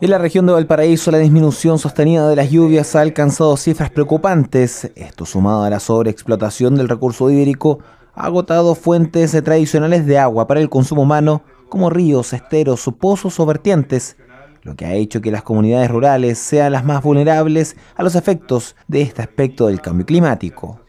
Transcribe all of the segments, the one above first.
En la región de Valparaíso, la disminución sostenida de las lluvias ha alcanzado cifras preocupantes. Esto sumado a la sobreexplotación del recurso hídrico, ha agotado fuentes tradicionales de agua para el consumo humano, como ríos, esteros, pozos o vertientes, lo que ha hecho que las comunidades rurales sean las más vulnerables a los efectos de este aspecto del cambio climático.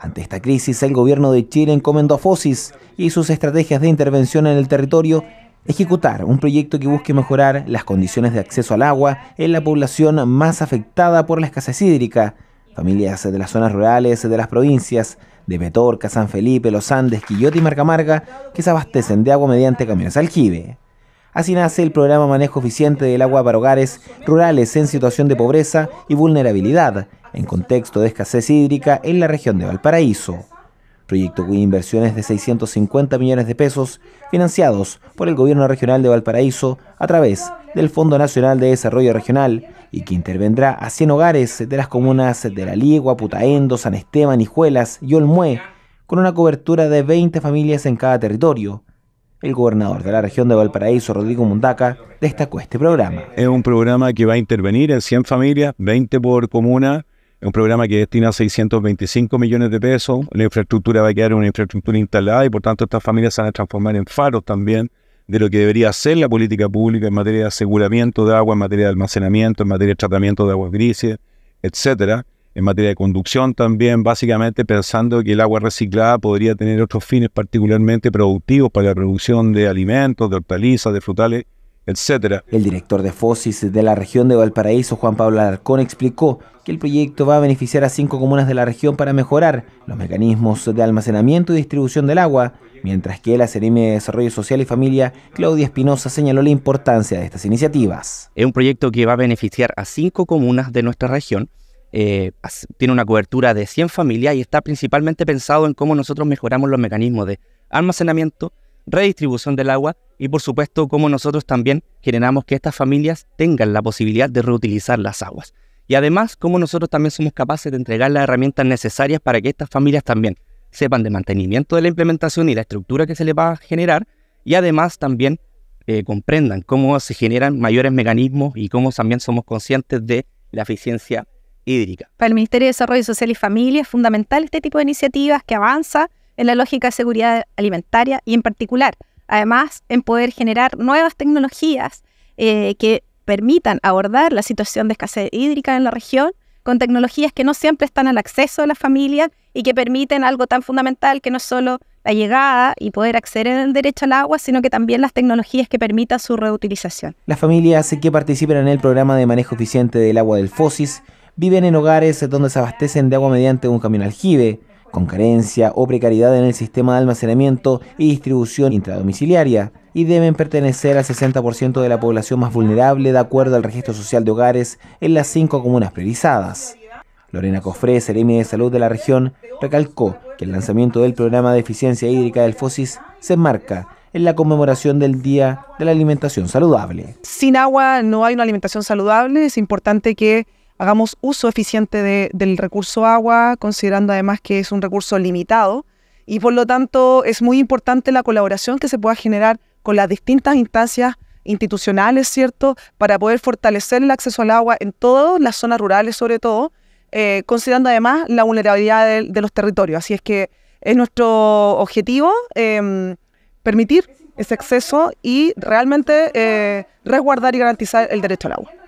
Ante esta crisis, el gobierno de Chile encomendó a FOSIS y sus estrategias de intervención en el territorio ejecutar un proyecto que busque mejorar las condiciones de acceso al agua en la población más afectada por la escasez hídrica, familias de las zonas rurales de las provincias de Petorca, San Felipe, Los Andes, Quillota y Marcamarca, que se abastecen de agua mediante camiones aljibe. Así nace el programa Manejo Eficiente del Agua para Hogares Rurales en Situación de Pobreza y Vulnerabilidad, en contexto de escasez hídrica en la región de Valparaíso proyecto con inversiones de 650 millones de pesos, financiados por el Gobierno Regional de Valparaíso a través del Fondo Nacional de Desarrollo Regional y que intervendrá a 100 hogares de las comunas de La Ligua, Putaendo, San Esteban, Hijuelas y Olmué, con una cobertura de 20 familias en cada territorio. El gobernador de la región de Valparaíso, Rodrigo Mundaca, destacó este programa. Es un programa que va a intervenir en 100 familias, 20 por comuna, es un programa que destina 625 millones de pesos. La infraestructura va a quedar una infraestructura instalada y por tanto estas familias se van a transformar en faros también de lo que debería ser la política pública en materia de aseguramiento de agua, en materia de almacenamiento, en materia de tratamiento de aguas grises, etcétera, en materia de conducción también, básicamente pensando que el agua reciclada podría tener otros fines particularmente productivos para la producción de alimentos, de hortalizas, de frutales etc. El director de FOSIS de la región de Valparaíso, Juan Pablo Alarcón, explicó que el proyecto va a beneficiar a cinco comunas de la región para mejorar los mecanismos de almacenamiento y distribución del agua, mientras que la Seremi de Desarrollo Social y Familia, Claudia Espinosa, señaló la importancia de estas iniciativas. Es un proyecto que va a beneficiar a cinco comunas de nuestra región. Eh, tiene una cobertura de 100 familias y está principalmente pensado en cómo nosotros mejoramos los mecanismos de almacenamiento, redistribución del agua y por supuesto cómo nosotros también generamos que estas familias tengan la posibilidad de reutilizar las aguas. Y además cómo nosotros también somos capaces de entregar las herramientas necesarias para que estas familias también sepan de mantenimiento de la implementación y la estructura que se les va a generar y además también eh, comprendan cómo se generan mayores mecanismos y cómo también somos conscientes de la eficiencia hídrica. Para el Ministerio de Desarrollo Social y Familia es fundamental este tipo de iniciativas que avanza en la lógica de seguridad alimentaria y en particular, además, en poder generar nuevas tecnologías eh, que permitan abordar la situación de escasez hídrica en la región con tecnologías que no siempre están al acceso de las familias y que permiten algo tan fundamental que no solo la llegada y poder acceder al derecho al agua, sino que también las tecnologías que permitan su reutilización. Las familias que participan en el programa de manejo eficiente del agua del FOSIS viven en hogares donde se abastecen de agua mediante un camión aljibe, con carencia o precariedad en el sistema de almacenamiento y distribución intradomiciliaria y deben pertenecer al 60% de la población más vulnerable de acuerdo al registro social de hogares en las cinco comunas priorizadas. Lorena Cofré, seremi de salud de la región, recalcó que el lanzamiento del programa de eficiencia hídrica del FOSIS se enmarca en la conmemoración del Día de la Alimentación Saludable. Sin agua no hay una alimentación saludable, es importante que hagamos uso eficiente del recurso agua, considerando además que es un recurso limitado y por lo tanto es muy importante la colaboración que se pueda generar con las distintas instancias institucionales, ¿cierto?, para poder fortalecer el acceso al agua en todas las zonas rurales sobre todo, eh, considerando además la vulnerabilidad de, los territorios. Así es que es nuestro objetivo em, permitir ese acceso y realmente eh, resguardar y garantizar el derecho al agua.